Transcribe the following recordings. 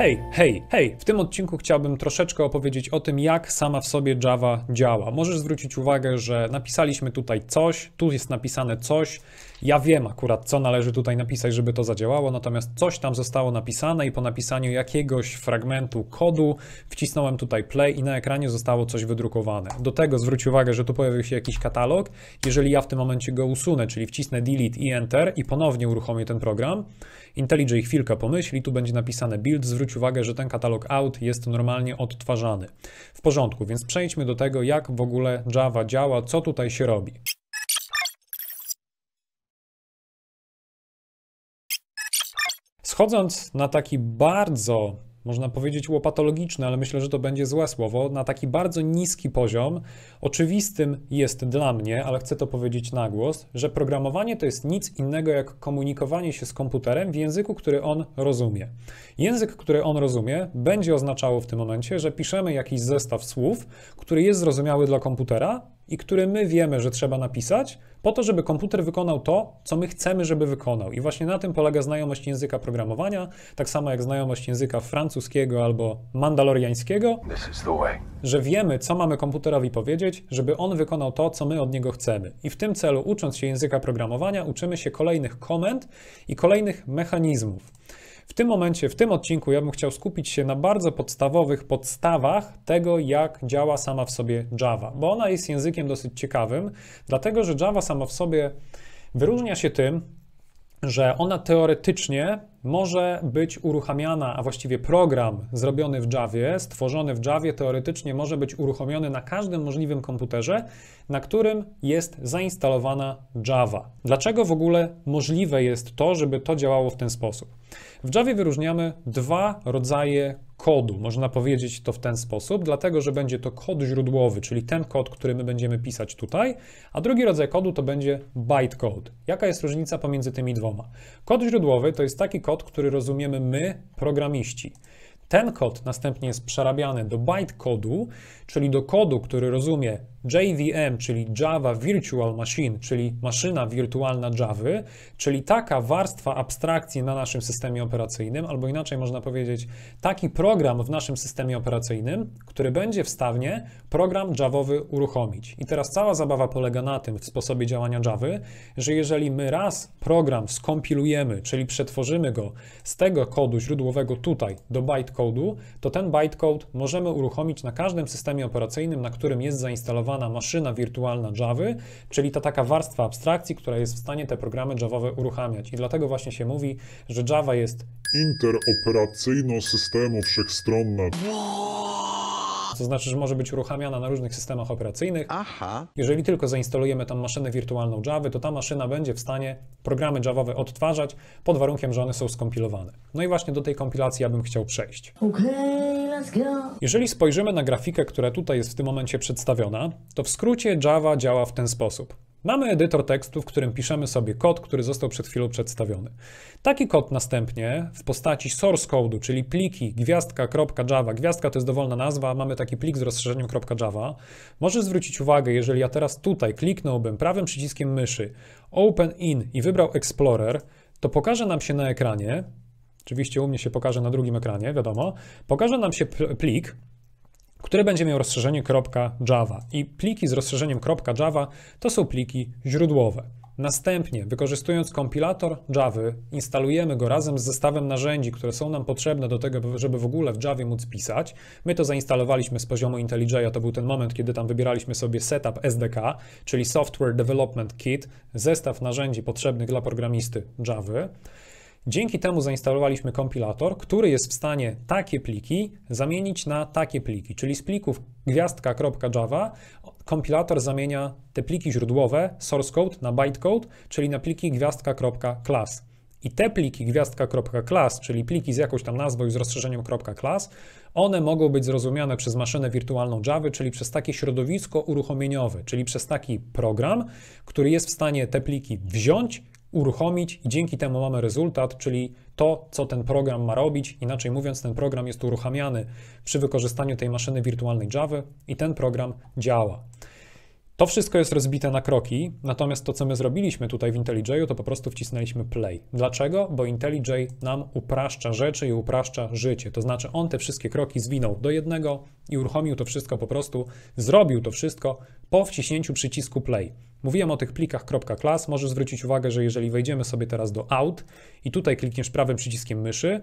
Hej, hej, hej! W tym odcinku chciałbym troszeczkę opowiedzieć o tym, jak sama w sobie Java działa. Możesz zwrócić uwagę, że napisaliśmy tutaj coś, tu jest napisane coś. Ja wiem akurat, co należy tutaj napisać, żeby to zadziałało, natomiast coś tam zostało napisane i po napisaniu jakiegoś fragmentu kodu wcisnąłem tutaj play i na ekranie zostało coś wydrukowane. Do tego zwróć uwagę, że tu pojawił się jakiś katalog. Jeżeli ja w tym momencie go usunę, czyli wcisnę delete i enter i ponownie uruchomię ten program, IntelliJ chwilkę pomyśli, tu będzie napisane build, zwróć uwagę, że ten katalog out jest normalnie odtwarzany. W porządku, więc przejdźmy do tego, jak w ogóle Java działa, co tutaj się robi. Schodząc na taki bardzo można powiedzieć łopatologiczny, ale myślę, że to będzie złe słowo, na taki bardzo niski poziom. Oczywistym jest dla mnie, ale chcę to powiedzieć na głos, że programowanie to jest nic innego jak komunikowanie się z komputerem w języku, który on rozumie. Język, który on rozumie, będzie oznaczało w tym momencie, że piszemy jakiś zestaw słów, który jest zrozumiały dla komputera, i które my wiemy, że trzeba napisać, po to, żeby komputer wykonał to, co my chcemy, żeby wykonał. I właśnie na tym polega znajomość języka programowania, tak samo jak znajomość języka francuskiego albo mandaloriańskiego, że wiemy, co mamy komputerowi powiedzieć, żeby on wykonał to, co my od niego chcemy. I w tym celu, ucząc się języka programowania, uczymy się kolejnych komend i kolejnych mechanizmów. W tym momencie, w tym odcinku, ja bym chciał skupić się na bardzo podstawowych podstawach tego, jak działa sama w sobie Java, bo ona jest językiem dosyć ciekawym, dlatego że Java sama w sobie wyróżnia się tym, że ona teoretycznie może być uruchamiana, a właściwie program zrobiony w Javie, stworzony w Javie, teoretycznie może być uruchomiony na każdym możliwym komputerze, na którym jest zainstalowana Java. Dlaczego w ogóle możliwe jest to, żeby to działało w ten sposób? W Javie wyróżniamy dwa rodzaje kodu. Można powiedzieć to w ten sposób, dlatego że będzie to kod źródłowy, czyli ten kod, który my będziemy pisać tutaj, a drugi rodzaj kodu to będzie bytecode. Jaka jest różnica pomiędzy tymi dwoma? Kod źródłowy to jest taki kod, który rozumiemy my, programiści. Ten kod następnie jest przerabiany do bytecodu, czyli do kodu, który rozumie JVM, czyli Java Virtual Machine, czyli maszyna wirtualna Java, czyli taka warstwa abstrakcji na naszym systemie operacyjnym, albo inaczej można powiedzieć, taki program w naszym systemie operacyjnym, który będzie wstawnie program Javowy uruchomić. I teraz cała zabawa polega na tym w sposobie działania Java, że jeżeli my raz program skompilujemy, czyli przetworzymy go z tego kodu źródłowego tutaj do bytecode'u, to ten bytecode możemy uruchomić na każdym systemie operacyjnym, na którym jest zainstalowany zbudowana maszyna wirtualna Java, czyli ta taka warstwa abstrakcji, która jest w stanie te programy Javowe uruchamiać. I dlatego właśnie się mówi, że Java jest interoperacyjno-systemu wszechstronna. Wow to znaczy, że może być uruchamiana na różnych systemach operacyjnych. Aha. Jeżeli tylko zainstalujemy tam maszynę wirtualną Java, to ta maszyna będzie w stanie programy Javawe odtwarzać pod warunkiem, że one są skompilowane. No i właśnie do tej kompilacji ja bym chciał przejść. Okay, let's go. Jeżeli spojrzymy na grafikę, która tutaj jest w tym momencie przedstawiona, to w skrócie Java działa w ten sposób. Mamy edytor tekstu, w którym piszemy sobie kod, który został przed chwilą przedstawiony. Taki kod następnie w postaci source code'u, czyli pliki gwiazdka.java, gwiazdka to jest dowolna nazwa, mamy taki plik z rozszerzeniem .java, może zwrócić uwagę, jeżeli ja teraz tutaj kliknąłbym prawym przyciskiem myszy open in i wybrał Explorer, to pokaże nam się na ekranie, oczywiście u mnie się pokaże na drugim ekranie, wiadomo, pokaże nam się plik, które będzie miał rozszerzenie .java i pliki z rozszerzeniem .java to są pliki źródłowe. Następnie, wykorzystując kompilator Java, instalujemy go razem z zestawem narzędzi, które są nam potrzebne do tego, żeby w ogóle w Java móc pisać. My to zainstalowaliśmy z poziomu IntelliJ, to był ten moment, kiedy tam wybieraliśmy sobie setup SDK, czyli Software Development Kit, zestaw narzędzi potrzebnych dla programisty Java. Dzięki temu zainstalowaliśmy kompilator, który jest w stanie takie pliki zamienić na takie pliki, czyli z plików gwiazdka.java kompilator zamienia te pliki źródłowe, source code, na bytecode, czyli na pliki gwiazdka.class. I te pliki gwiazdka.class, czyli pliki z jakąś tam nazwą i z rozszerzeniem .class, one mogą być zrozumiane przez maszynę wirtualną Java, czyli przez takie środowisko uruchomieniowe, czyli przez taki program, który jest w stanie te pliki wziąć, uruchomić i dzięki temu mamy rezultat, czyli to, co ten program ma robić. Inaczej mówiąc, ten program jest uruchamiany przy wykorzystaniu tej maszyny wirtualnej Java i ten program działa. To wszystko jest rozbite na kroki, natomiast to, co my zrobiliśmy tutaj w IntelliJ, to po prostu wcisnęliśmy play. Dlaczego? Bo IntelliJ nam upraszcza rzeczy i upraszcza życie. To znaczy, on te wszystkie kroki zwinął do jednego i uruchomił to wszystko po prostu, zrobił to wszystko po wciśnięciu przycisku play. Mówiłem o tych plikach .class. Możesz zwrócić uwagę, że jeżeli wejdziemy sobie teraz do out i tutaj klikniesz prawym przyciskiem myszy,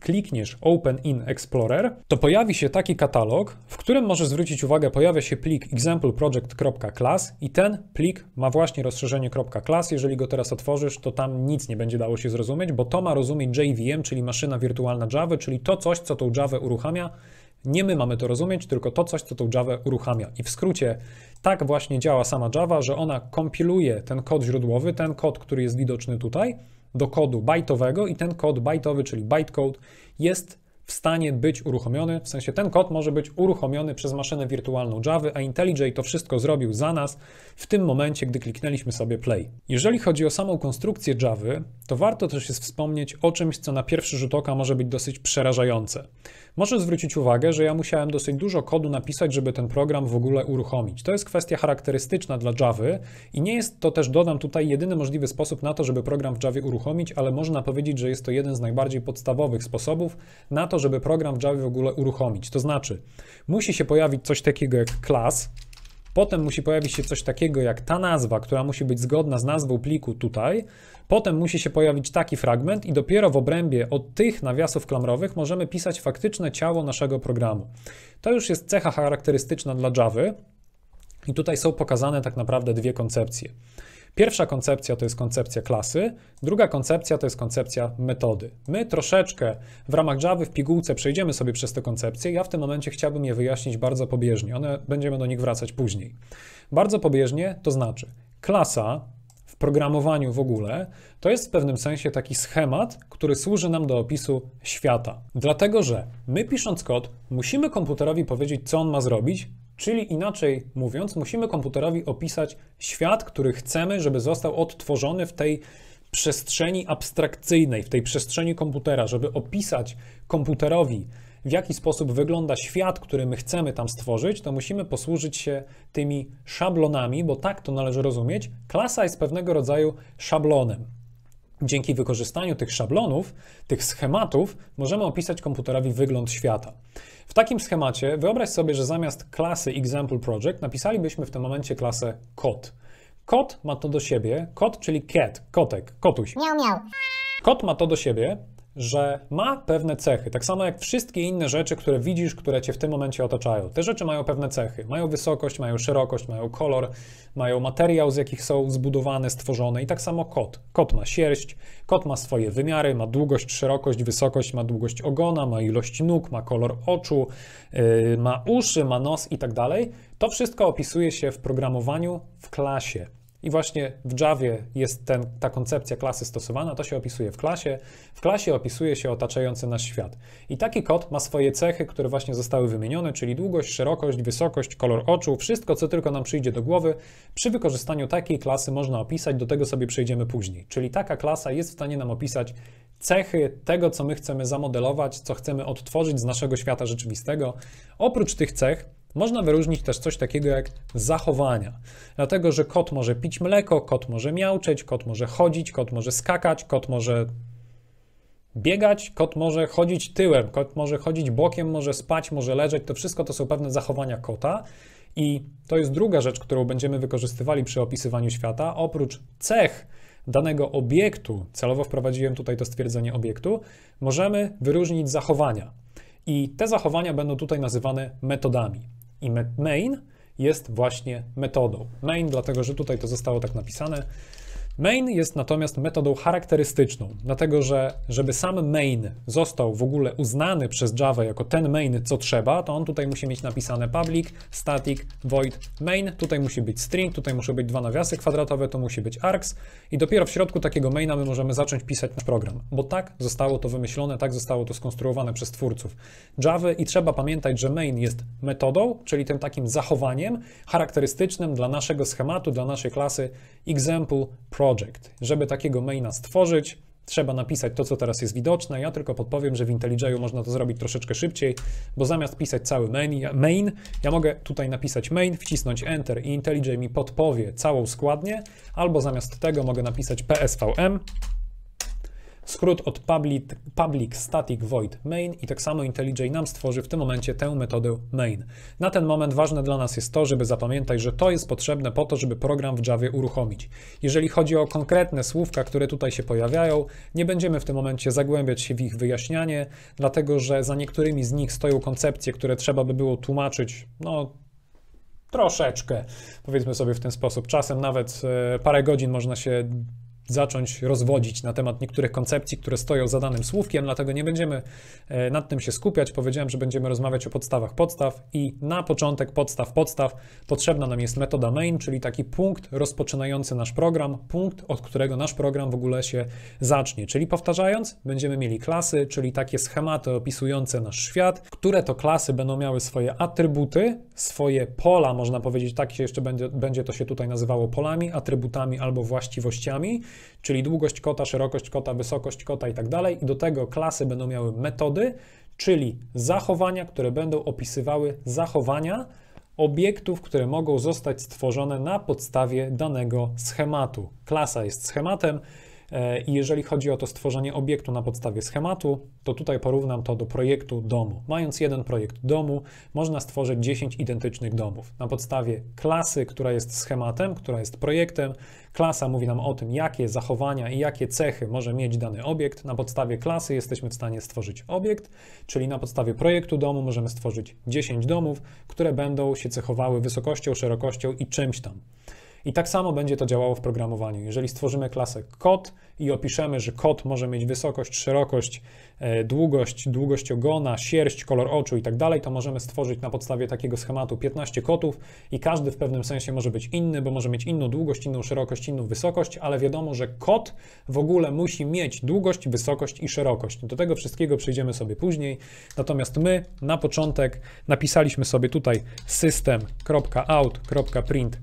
klikniesz Open in Explorer, to pojawi się taki katalog, w którym możesz zwrócić uwagę, pojawia się plik exampleproject.class i ten plik ma właśnie rozszerzenie .class. Jeżeli go teraz otworzysz, to tam nic nie będzie dało się zrozumieć, bo to ma rozumieć JVM, czyli maszyna wirtualna Java, czyli to coś, co tą Java uruchamia. Nie my mamy to rozumieć, tylko to coś, co tą Java uruchamia. I w skrócie, tak właśnie działa sama Java, że ona kompiluje ten kod źródłowy, ten kod, który jest widoczny tutaj, do kodu bajtowego i ten kod bajtowy, czyli bytecode, jest w stanie być uruchomiony, w sensie ten kod może być uruchomiony przez maszynę wirtualną Java, a IntelliJ to wszystko zrobił za nas w tym momencie, gdy kliknęliśmy sobie play. Jeżeli chodzi o samą konstrukcję Java, to warto też jest wspomnieć o czymś, co na pierwszy rzut oka może być dosyć przerażające. Możesz zwrócić uwagę, że ja musiałem dosyć dużo kodu napisać, żeby ten program w ogóle uruchomić. To jest kwestia charakterystyczna dla Java i nie jest to też, dodam tutaj, jedyny możliwy sposób na to, żeby program w Java uruchomić, ale można powiedzieć, że jest to jeden z najbardziej podstawowych sposobów na to, żeby program w Java w ogóle uruchomić. To znaczy, musi się pojawić coś takiego jak class, Potem musi pojawić się coś takiego jak ta nazwa, która musi być zgodna z nazwą pliku tutaj. Potem musi się pojawić taki fragment i dopiero w obrębie od tych nawiasów klamrowych możemy pisać faktyczne ciało naszego programu. To już jest cecha charakterystyczna dla Java. I tutaj są pokazane tak naprawdę dwie koncepcje. Pierwsza koncepcja to jest koncepcja klasy, druga koncepcja to jest koncepcja metody. My troszeczkę w ramach Java w pigułce przejdziemy sobie przez te koncepcje. Ja w tym momencie chciałbym je wyjaśnić bardzo pobieżnie. One będziemy do nich wracać później. Bardzo pobieżnie to znaczy klasa programowaniu w ogóle, to jest w pewnym sensie taki schemat, który służy nam do opisu świata. Dlatego, że my pisząc kod, musimy komputerowi powiedzieć, co on ma zrobić, Czyli inaczej mówiąc, musimy komputerowi opisać świat, który chcemy, żeby został odtworzony w tej przestrzeni abstrakcyjnej, w tej przestrzeni komputera, żeby opisać komputerowi w jaki sposób wygląda świat, który my chcemy tam stworzyć, to musimy posłużyć się tymi szablonami, bo tak to należy rozumieć. Klasa jest pewnego rodzaju szablonem. Dzięki wykorzystaniu tych szablonów, tych schematów, możemy opisać komputerowi wygląd świata. W takim schemacie wyobraź sobie, że zamiast klasy Example Project napisalibyśmy w tym momencie klasę kod. Kot ma to do siebie, kot czyli cat, kotek, kotuś. Miał, miał. Kot ma to do siebie, że ma pewne cechy, tak samo jak wszystkie inne rzeczy, które widzisz, które cię w tym momencie otaczają. Te rzeczy mają pewne cechy. Mają wysokość, mają szerokość, mają kolor, mają materiał, z jakich są zbudowane, stworzone i tak samo kot. Kot ma sierść, kot ma swoje wymiary, ma długość, szerokość, wysokość, ma długość ogona, ma ilość nóg, ma kolor oczu, yy, ma uszy, ma nos i tak dalej. To wszystko opisuje się w programowaniu w klasie. I właśnie w Javie jest ten, ta koncepcja klasy stosowana, to się opisuje w klasie. W klasie opisuje się otaczający nasz świat. I taki kod ma swoje cechy, które właśnie zostały wymienione, czyli długość, szerokość, wysokość, kolor oczu, wszystko co tylko nam przyjdzie do głowy. Przy wykorzystaniu takiej klasy można opisać, do tego sobie przejdziemy później. Czyli taka klasa jest w stanie nam opisać cechy tego, co my chcemy zamodelować, co chcemy odtworzyć z naszego świata rzeczywistego. Oprócz tych cech można wyróżnić też coś takiego jak zachowania. Dlatego, że kot może pić mleko, kot może miauczeć, kot może chodzić, kot może skakać, kot może biegać, kot może chodzić tyłem, kot może chodzić bokiem, może spać, może leżeć. To wszystko to są pewne zachowania kota. I to jest druga rzecz, którą będziemy wykorzystywali przy opisywaniu świata. Oprócz cech danego obiektu, celowo wprowadziłem tutaj to stwierdzenie obiektu, możemy wyróżnić zachowania. I te zachowania będą tutaj nazywane metodami. I main jest właśnie metodą. Main, dlatego że tutaj to zostało tak napisane, Main jest natomiast metodą charakterystyczną, dlatego że żeby sam main został w ogóle uznany przez Java jako ten main, co trzeba, to on tutaj musi mieć napisane public, static, void, main, tutaj musi być string, tutaj muszą być dwa nawiasy kwadratowe, to musi być args i dopiero w środku takiego maina my możemy zacząć pisać nasz program, bo tak zostało to wymyślone, tak zostało to skonstruowane przez twórców Java i trzeba pamiętać, że main jest metodą, czyli tym takim zachowaniem charakterystycznym dla naszego schematu, dla naszej klasy example pro project. Żeby takiego maina stworzyć, trzeba napisać to, co teraz jest widoczne. Ja tylko podpowiem, że w IntelliJ'u można to zrobić troszeczkę szybciej, bo zamiast pisać cały main, main, ja mogę tutaj napisać main, wcisnąć Enter i IntelliJ mi podpowie całą składnię, albo zamiast tego mogę napisać psvm skrót od public, public static void main i tak samo IntelliJ nam stworzy w tym momencie tę metodę main. Na ten moment ważne dla nas jest to, żeby zapamiętać, że to jest potrzebne po to, żeby program w Java uruchomić. Jeżeli chodzi o konkretne słówka, które tutaj się pojawiają, nie będziemy w tym momencie zagłębiać się w ich wyjaśnianie, dlatego że za niektórymi z nich stoją koncepcje, które trzeba by było tłumaczyć, no troszeczkę, powiedzmy sobie w ten sposób. Czasem nawet e, parę godzin można się zacząć rozwodzić na temat niektórych koncepcji, które stoją za danym słówkiem, dlatego nie będziemy e, nad tym się skupiać. Powiedziałem, że będziemy rozmawiać o podstawach podstaw i na początek podstaw podstaw potrzebna nam jest metoda main, czyli taki punkt rozpoczynający nasz program, punkt, od którego nasz program w ogóle się zacznie. Czyli powtarzając, będziemy mieli klasy, czyli takie schematy opisujące nasz świat, które to klasy będą miały swoje atrybuty, swoje pola, można powiedzieć, tak się jeszcze będzie, będzie to się tutaj nazywało polami, atrybutami albo właściwościami czyli długość kota, szerokość kota, wysokość kota i tak dalej. I do tego klasy będą miały metody, czyli zachowania, które będą opisywały zachowania obiektów, które mogą zostać stworzone na podstawie danego schematu. Klasa jest schematem, E, I jeżeli chodzi o to stworzenie obiektu na podstawie schematu, to tutaj porównam to do projektu domu. Mając jeden projekt domu, można stworzyć 10 identycznych domów na podstawie klasy, która jest schematem, która jest projektem. Klasa mówi nam o tym, jakie zachowania i jakie cechy może mieć dany obiekt. Na podstawie klasy jesteśmy w stanie stworzyć obiekt, czyli na podstawie projektu domu możemy stworzyć 10 domów, które będą się cechowały wysokością, szerokością i czymś tam. I tak samo będzie to działało w programowaniu. Jeżeli stworzymy klasę kod i opiszemy, że kod może mieć wysokość, szerokość, e, długość, długość ogona, sierść, kolor oczu i tak dalej, to możemy stworzyć na podstawie takiego schematu 15 kotów i każdy w pewnym sensie może być inny, bo może mieć inną długość, inną szerokość, inną wysokość, ale wiadomo, że kot w ogóle musi mieć długość, wysokość i szerokość. Do tego wszystkiego przejdziemy sobie później. Natomiast my na początek napisaliśmy sobie tutaj system.out.println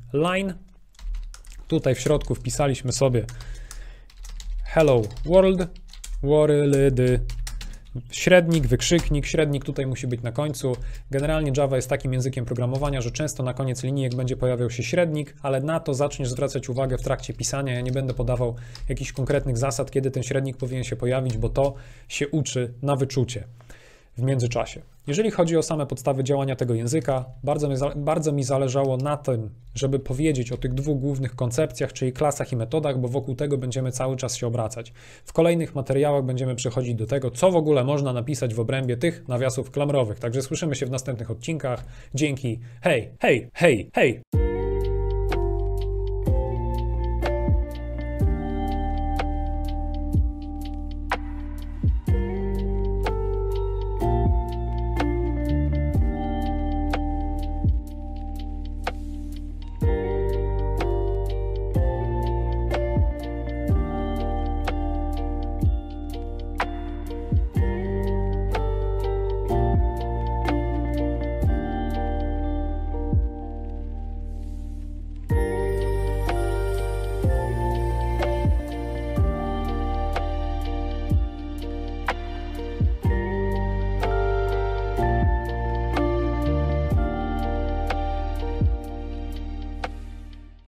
Tutaj w środku wpisaliśmy sobie hello world, world, średnik, wykrzyknik, średnik tutaj musi być na końcu. Generalnie Java jest takim językiem programowania, że często na koniec linijek będzie pojawiał się średnik, ale na to zaczniesz zwracać uwagę w trakcie pisania. Ja nie będę podawał jakichś konkretnych zasad, kiedy ten średnik powinien się pojawić, bo to się uczy na wyczucie w międzyczasie. Jeżeli chodzi o same podstawy działania tego języka, bardzo mi, bardzo mi zależało na tym, żeby powiedzieć o tych dwóch głównych koncepcjach, czyli klasach i metodach, bo wokół tego będziemy cały czas się obracać. W kolejnych materiałach będziemy przechodzić do tego, co w ogóle można napisać w obrębie tych nawiasów klamrowych. Także słyszymy się w następnych odcinkach. Dzięki. Hej, hej, hej, hej!